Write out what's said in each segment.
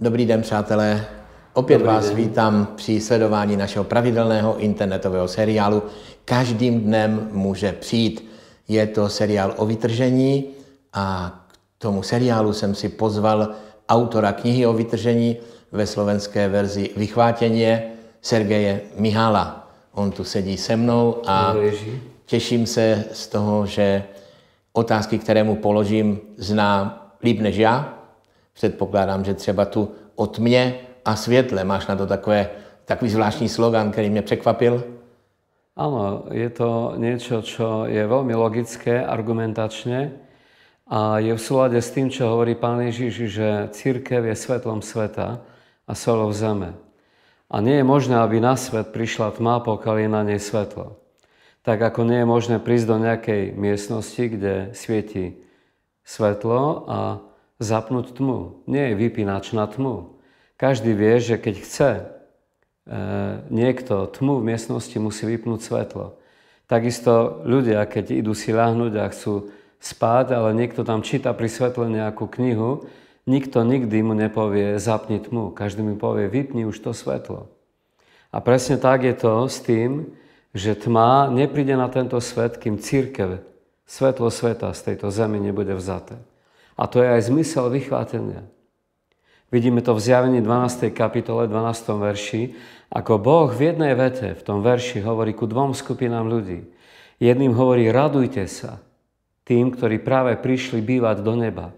Dobrý den, přátelé. Opět Dobrý vás den. vítám při sledování našeho pravidelného internetového seriálu Každým dnem může přijít. Je to seriál o vytržení a k tomu seriálu jsem si pozval autora knihy o vytržení ve slovenské verzi Vychvátěně Sergeje Mihála. On tu sedí se mnou a těším se z toho, že otázky, které mu položím, zná líp než já předpokládám, že třeba tu o tmě a světle. Máš na to takové, takový zvláštní slogan, který mě překvapil? Áno, je to niečo, čo je veľmi logické argumentačne a je v súlade s tým, čo hovorí pán Ježiš, že církev je svetlom sveta a solou zeme. A nie je možné, aby na svet prišla tma, pokiaľ je na nej svetlo. Tak ako nie je možné prísť do nejakej miestnosti, kde svieti svetlo a zapnúť tmu. Nie je vypínač na tmu. Každý vie, že keď chce e, niekto tmu v miestnosti, musí vypnúť svetlo. Takisto ľudia, keď idú si ľahnúť a chcú spať, ale niekto tam číta pri svetle nejakú knihu, nikto nikdy mu nepovie zapni tmu. Každý mu povie vypni už to svetlo. A presne tak je to s tým, že tma nepríde na tento svet, kým církev, svetlo sveta z tejto zemi nebude vzaté. A to je aj zmysel vychvátenia. Vidíme to v zjavení 12. kapitole, 12. verši, ako Boh v jednej vete, v tom verši hovorí ku dvom skupinám ľudí. Jedným hovorí, radujte sa tým, ktorí práve prišli bývať do neba.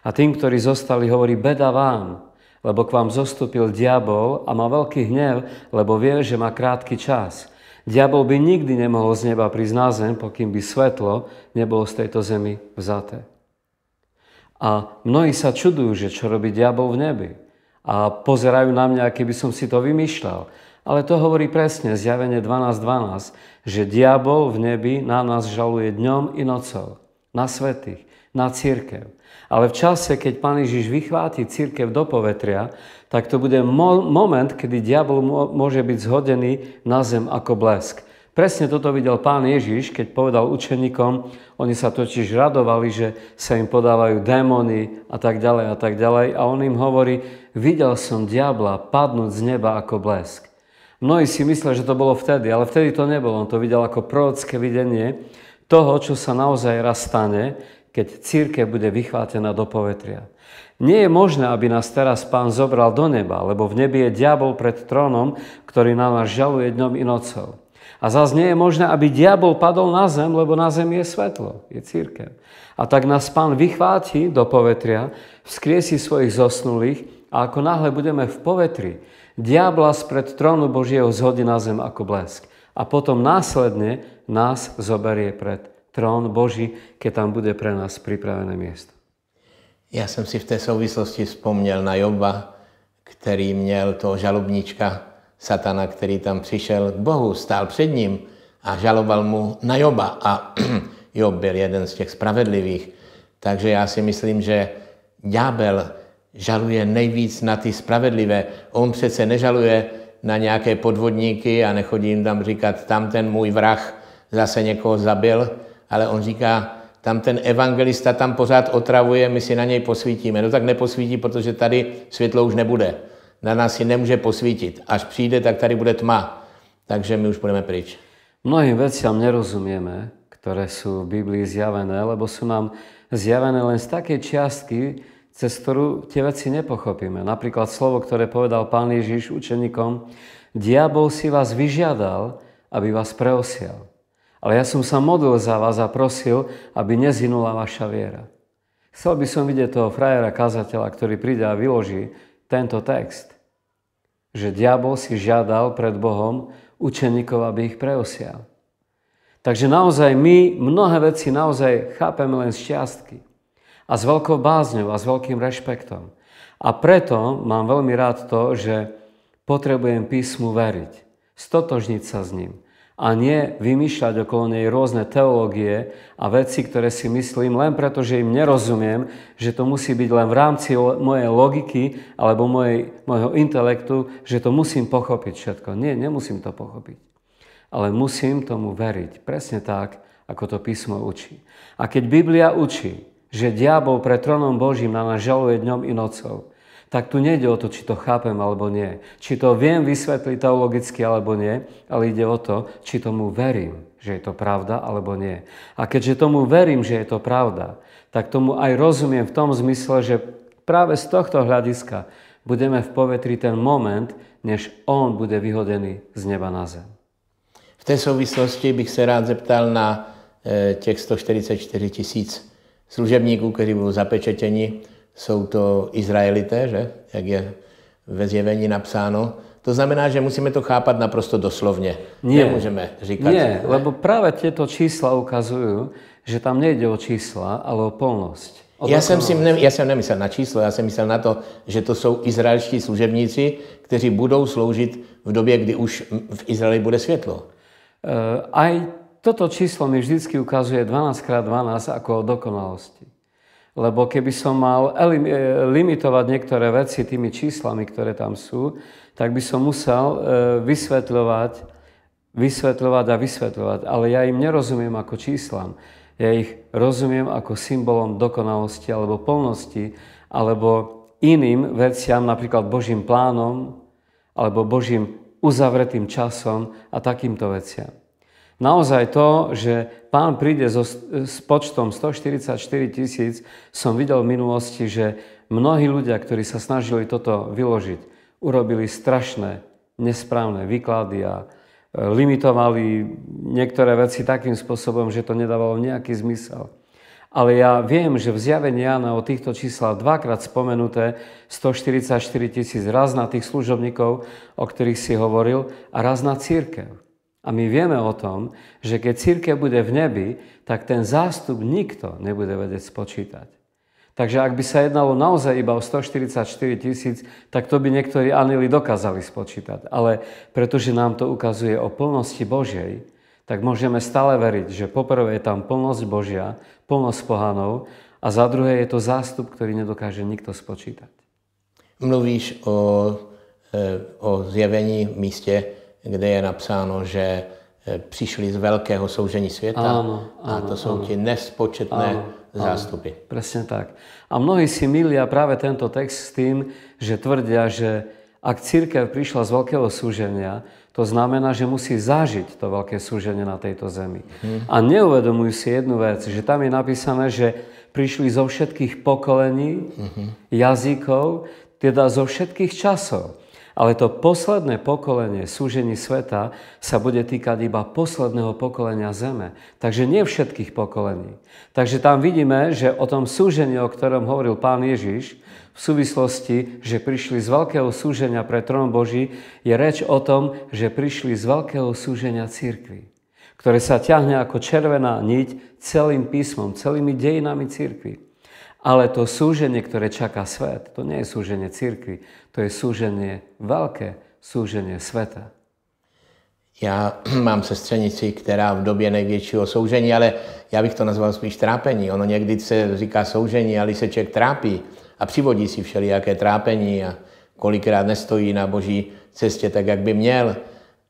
A tým, ktorí zostali, hovorí, beda vám, lebo k vám zostúpil diabol a má veľký hnev, lebo vie, že má krátky čas. Diabol by nikdy nemohol z neba prísť na zem, pokým by svetlo nebolo z tejto zemi vzaté. A mnohí sa čudujú, že čo robí diabol v nebi. A pozerajú na mňa, keby som si to vymýšľal. Ale to hovorí presne zjavenie 12.12, 12, že diabol v nebi na nás žaluje dňom i nocou. Na svetých, na církev. Ale v čase, keď Pán Ježiš vychváti církev do povetria, tak to bude mo- moment, kedy diabol môže byť zhodený na zem ako blesk. Presne toto videl pán Ježiš, keď povedal učeníkom, oni sa totiž radovali, že sa im podávajú démony a tak ďalej a tak ďalej. A on im hovorí, videl som diabla padnúť z neba ako blesk. Mnohí si myslia, že to bolo vtedy, ale vtedy to nebolo. On to videl ako prorocké videnie toho, čo sa naozaj raz stane, keď círke bude vychvátená do povetria. Nie je možné, aby nás teraz pán zobral do neba, lebo v nebi je diabol pred trónom, ktorý na nás žaluje dňom i nocou. A zase nie je možné, aby diabol padol na zem, lebo na zem je svetlo, je církev. A tak nás pán vychváti do povetria, vzkriesí svojich zosnulých a ako náhle budeme v povetri, diabla spred trónu Božieho zhodí na zem ako blesk. A potom následne nás zoberie pred trón Boží, keď tam bude pre nás pripravené miesto. Ja som si v tej souvislosti spomnel na Joba, který měl toho žalobníčka satana, který tam přišel k Bohu, stál před ním a žaloval mu na Joba. A Job byl jeden z těch spravedlivých. Takže já si myslím, že ďábel žaluje nejvíc na ty spravedlivé. On přece nežaluje na nějaké podvodníky a nechodí jim tam říkat, tam ten můj vrah zase někoho zabil, ale on říká, tam ten evangelista tam pořád otravuje, my si na něj posvítíme. No tak neposvítí, protože tady světlo už nebude na nás si nemôže posvítiť. Až príde, tak tady bude tma. Takže my už budeme pryč. Mnohým veciam nerozumieme, ktoré sú v Biblii zjavené, lebo sú nám zjavené len z takej čiastky, cez ktorú tie veci nepochopíme. Napríklad slovo, ktoré povedal pán Ježiš učeníkom, diabol si vás vyžiadal, aby vás preosial. Ale ja som sa modlil za vás a prosil, aby nezynula vaša viera. Chcel by som vidieť toho frajera kazateľa, ktorý príde a vyloží tento text, že diabol si žiadal pred Bohom učeníkov, aby ich preosial. Takže naozaj my mnohé veci naozaj chápeme len z čiastky. A s veľkou bázňou a s veľkým rešpektom. A preto mám veľmi rád to, že potrebujem písmu veriť, stotožniť sa s ním, a nie vymýšľať okolo nej rôzne teológie a veci, ktoré si myslím len preto, že im nerozumiem, že to musí byť len v rámci mojej logiky alebo mojej, mojho intelektu, že to musím pochopiť všetko. Nie, nemusím to pochopiť. Ale musím tomu veriť. Presne tak, ako to písmo učí. A keď Biblia učí, že diabol pre trónom Božím na nás žaluje dňom i nocou, tak tu nejde o to, či to chápem alebo nie. Či to viem vysvetliť teologicky alebo nie, ale ide o to, či tomu verím, že je to pravda alebo nie. A keďže tomu verím, že je to pravda, tak tomu aj rozumiem v tom zmysle, že práve z tohto hľadiska budeme v povetri ten moment, než on bude vyhodený z neba na zem. V tej souvislosti bych se rád zeptal na e, těch 144 tisíc služebníků, ktorí budú zapečetení jsou to Izraelité, že? jak je ve zjevení napsáno. To znamená, že musíme to chápat naprosto doslovně. Nie. Nemůžeme říkat. Nie, ne? lebo práve tieto čísla ukazujú, že tam nejde o čísla, ale o plnosť. O já jsem, si ne, já jsem nemyslel na číslo, já jsem myslel na to, že to jsou izraelští služebníci, kteří budou sloužit v době, kdy už v Izraeli bude světlo. E, aj toto číslo mi vždycky ukazuje 12x12 ako o dokonalosti. Lebo keby som mal e, limitovať niektoré veci tými číslami, ktoré tam sú, tak by som musel e, vysvetľovať, vysvetľovať a vysvetľovať. Ale ja im nerozumiem ako číslam. Ja ich rozumiem ako symbolom dokonalosti alebo plnosti, alebo iným veciam, napríklad Božím plánom, alebo Božím uzavretým časom a takýmto veciam. Naozaj to, že pán príde so, s počtom 144 tisíc, som videl v minulosti, že mnohí ľudia, ktorí sa snažili toto vyložiť, urobili strašné nesprávne výklady a e, limitovali niektoré veci takým spôsobom, že to nedávalo nejaký zmysel. Ale ja viem, že v zjavení Jana o týchto číslach dvakrát spomenuté 144 tisíc raz na tých služobníkov, o ktorých si hovoril, a raz na církev. A my vieme o tom, že keď círke bude v nebi, tak ten zástup nikto nebude vedieť spočítať. Takže ak by sa jednalo naozaj iba o 144 tisíc, tak to by niektorí anili dokázali spočítať. Ale pretože nám to ukazuje o plnosti Božej, tak môžeme stále veriť, že poprvé je tam plnosť Božia, plnosť pohanov a za druhé je to zástup, ktorý nedokáže nikto spočítať. Mluvíš o, e, o zjevení míste kde je napsáno, že e, přišli z veľkého soužení sveta a to sú ti nespočetné áno, zástupy. Áno, presne tak. A mnohí si milia práve tento text s tým, že tvrdia, že ak církev prišla z veľkého súženia, to znamená, že musí zažiť to veľké súženie na tejto zemi. Hmm. A neuvedomujú si jednu vec, že tam je napísané, že prišli zo všetkých pokolení, hmm. jazykov, teda zo všetkých časov. Ale to posledné pokolenie súžení sveta sa bude týkať iba posledného pokolenia Zeme. Takže nie všetkých pokolení. Takže tam vidíme, že o tom súžení, o ktorom hovoril pán Ježiš, v súvislosti, že prišli z veľkého súženia pre trón Boží, je reč o tom, že prišli z veľkého súženia církvy, ktoré sa ťahne ako červená niť celým písmom, celými dejinami církvy. Ale to súženie, ktoré čaká svet, to nie je súženie církvy, to je súženie veľké, súženie sveta. Já mám sestřenici, která v době největšího soužení, ale já bych to nazval spíš trápení. Ono někdy se říká soužení, ale když se trápí a přivodí si všelijaké trápení a kolikrát nestojí na boží cestě tak, jak by měl.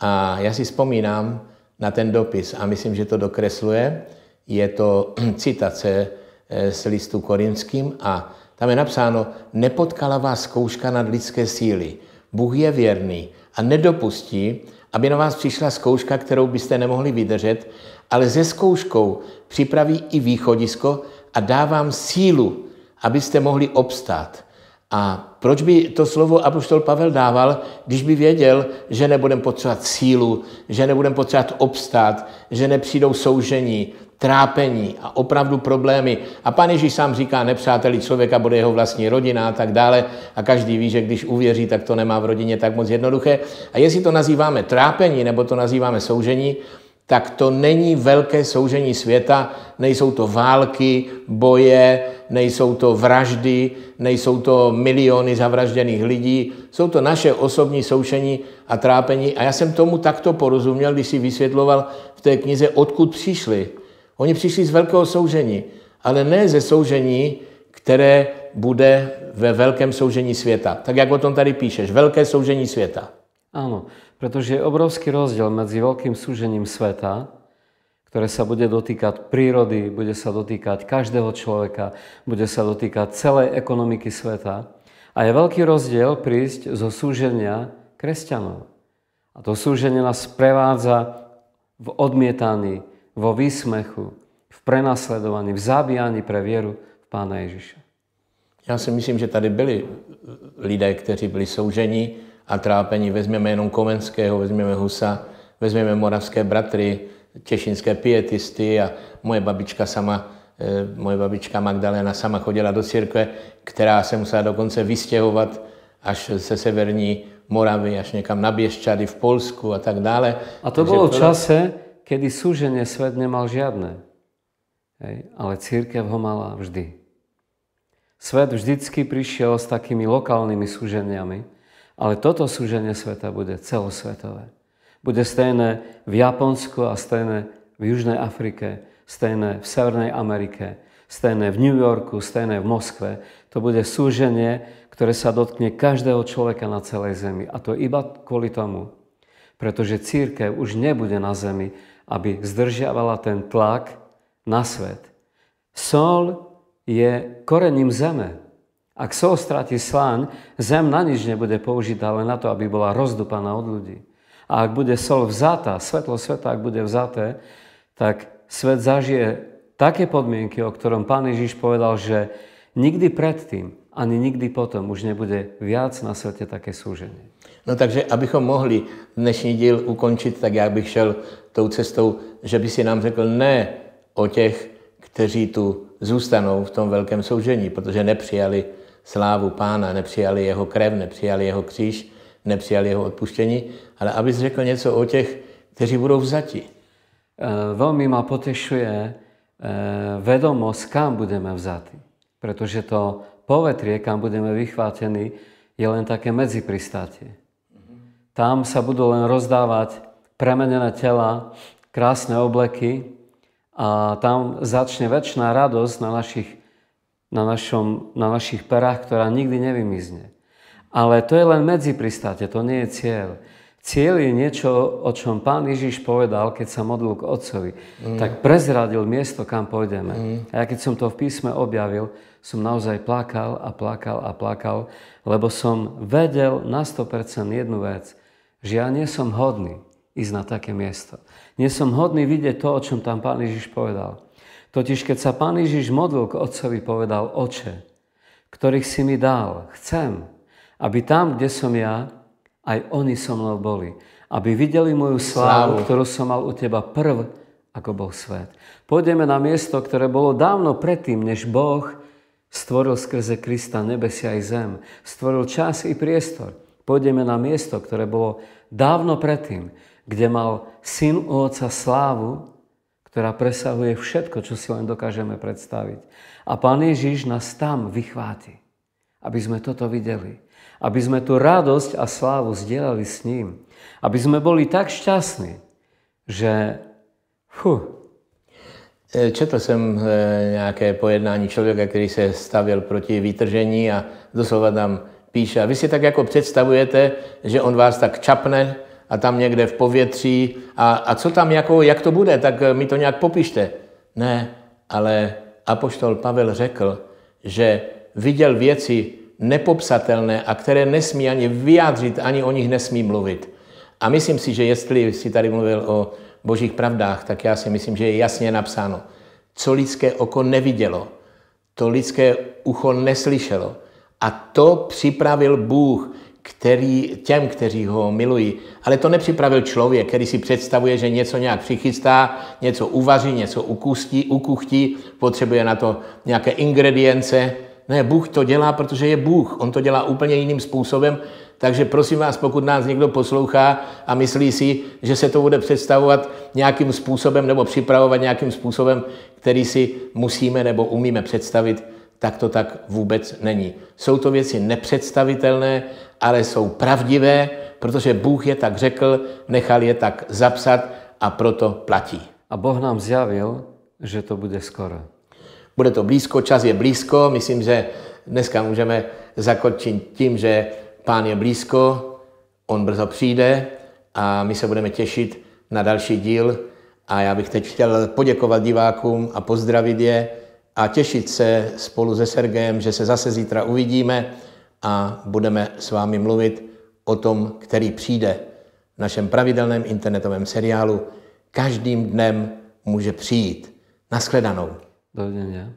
A já si vzpomínám na ten dopis a myslím, že to dokresluje. Je to citace Eh, z listu korinským a tam je napsáno, nepotkala vás zkouška nad lidské síly. Bůh je věrný a nedopustí, aby na vás přišla zkouška, kterou byste nemohli vydržet, ale se zkouškou připraví i východisko a dá vám sílu, abyste mohli obstát. A proč by to slovo apoštol Pavel dával, když by věděl, že nebudeme potřebovat sílu, že nebudeme potřebovat obstát, že nepřijdou soužení, trápení a opravdu problémy. A pan Ježíš sám říká, nepřáteli člověka bude jeho vlastní rodina a tak dále. A každý ví, že když uvěří, tak to nemá v rodině tak moc jednoduché. A jestli to nazýváme trápení nebo to nazýváme soužení, tak to není velké soužení světa, nejsou to války, boje, nejsou to vraždy, nejsou to miliony zavražděných lidí, jsou to naše osobní soušení a trápení. A já jsem tomu takto porozuměl, když si vysvětloval v té knize, odkud přišli oni přišli z velkého soužení, ale ne ze soužení, které bude ve veľkém soužení světa. Tak jak o tom tady píšeš, veľké soužení světa. Áno, pretože je obrovský rozdiel medzi veľkým súžením sveta, ktoré sa bude dotýkať prírody, bude sa dotýkať každého človeka, bude sa dotýkať celej ekonomiky sveta. A je veľký rozdiel prísť zo súženia kresťanov. A to súženie nás prevádza v odmietaní, vo výsmechu, v prenasledovaní, v zabíjaní pre vieru v Pána Ježiša. Já si myslím, že tady byli lidé, kteří byli soužení a trápení. Vezmeme jenom Komenského, vezmeme Husa, vezmeme Moravské bratry, Těšinské pietisty a moje babička sama, eh, moje babička Magdalena sama chodila do církve, která se musela dokonce vystěhovat až se severní Moravy, až někam na Běščady v Polsku a tak dále. A to Takže bylo v čase, kedy súženie svet nemal žiadne. Hej, ale církev ho mala vždy. Svet vždycky prišiel s takými lokálnymi súženiami, ale toto súženie sveta bude celosvetové. Bude stejné v Japonsku a stejné v Južnej Afrike, stejné v Severnej Amerike, stejné v New Yorku, stejné v Moskve. To bude súženie, ktoré sa dotkne každého človeka na celej zemi. A to iba kvôli tomu, pretože církev už nebude na zemi aby zdržiavala ten tlak na svet. Sol je korením zeme. Ak sol stráti slán, zem na nič nebude použitá, len na to, aby bola rozdupaná od ľudí. A ak bude sol vzatá, svetlo sveta, ak bude vzaté, tak svet zažije také podmienky, o ktorom pán Ježiš povedal, že Nikdy predtým, ani nikdy potom už nebude viac na svete také súženie. No takže, abychom mohli dnešní díl ukončit, tak já bych šel tou cestou, že by si nám řekl ne o těch, kteří tu zůstanou v tom velkém soužení, protože nepřijali slávu pána, nepřijali jeho krev, nepřijali jeho kříž, nepřijali jeho odpuštění, ale si řekl něco o těch, kteří budou vzati. Eh, velmi ma potešuje eh, vedomosť, kam budeme vzati. Pretože to povetrie, kam budeme vychvátení, je len také medzipristátie. Tam sa budú len rozdávať premenené tela, krásne obleky a tam začne väčšiná radosť na našich, na, našom, na našich perách, ktorá nikdy nevymizne. Ale to je len medzipristátie, to nie je cieľ. Cieľ je niečo, o čom pán Ježiš povedal, keď sa modlil k Otcovi. Mm. Tak prezradil miesto, kam pôjdeme. Mm. A ja keď som to v písme objavil, som naozaj plakal a plakal a plakal, lebo som vedel na 100% jednu vec, že ja nie som hodný ísť na také miesto. Nie som hodný vidieť to, o čom tam pán Ježiš povedal. Totiž keď sa pán Ježiš modlil k Otcovi, povedal, Oče, ktorých si mi dal, chcem, aby tam, kde som ja, aj oni so mnou boli, aby videli moju slávu, slávu, ktorú som mal u teba prv, ako bol svet. Pôjdeme na miesto, ktoré bolo dávno predtým, než Boh stvoril skrze Krista nebesia aj zem. Stvoril čas i priestor. Pôjdeme na miesto, ktoré bolo dávno predtým, kde mal syn u oca slávu, ktorá presahuje všetko, čo si len dokážeme predstaviť. A Pán Ježiš nás tam vychváti, aby sme toto videli aby sme tú radosť a slávu zdieľali s ním. Aby sme boli tak šťastní, že... Huh. E, četl jsem e, nějaké pojednání člověka, který se stavil proti vytržení a doslova tam píše. A vy si tak ako představujete, že on vás tak čapne a tam někde v povětří a, a co tam, jako, jak to bude, tak e, mi to nějak popíšte. Ne, ale apoštol Pavel řekl, že viděl věci, nepopsatelné a které nesmí ani vyjádřit, ani o nich nesmí mluvit. A myslím si, že jestli si tady mluvil o božích pravdách, tak já si myslím, že je jasně napsáno. Co lidské oko nevidělo, to lidské ucho neslyšelo. A to připravil Bůh který, těm, kteří ho milují. Ale to nepřipravil člověk, který si představuje, že něco nějak přichystá, něco uvaří, něco ukustí, ukuchtí, potřebuje na to nějaké ingredience ne, Bůh to dělá, protože je Bůh. On to dělá úplně jiným způsobem. Takže prosím vás, pokud nás někdo poslouchá a myslí si, že se to bude představovat nějakým způsobem nebo připravovat nějakým způsobem, který si musíme nebo umíme představit, tak to tak vůbec není. Jsou to věci nepředstavitelné, ale jsou pravdivé, protože Bůh je tak řekl, nechal je tak zapsat a proto platí. A Boh nám zjavil, že to bude skoro. Bude to blízko, čas je blízko. Myslím, že dneska můžeme zakončit tím, že pán je blízko, on brzo přijde a my se budeme těšit na další díl. A já bych teď chtěl poděkovat divákům a pozdravit je a těšit se spolu se Sergejem, že se zase zítra uvidíme a budeme s vámi mluvit o tom, který přijde v našem pravidelném internetovém seriálu. Každým dnem může přijít. Naschledanou. Do widzenia.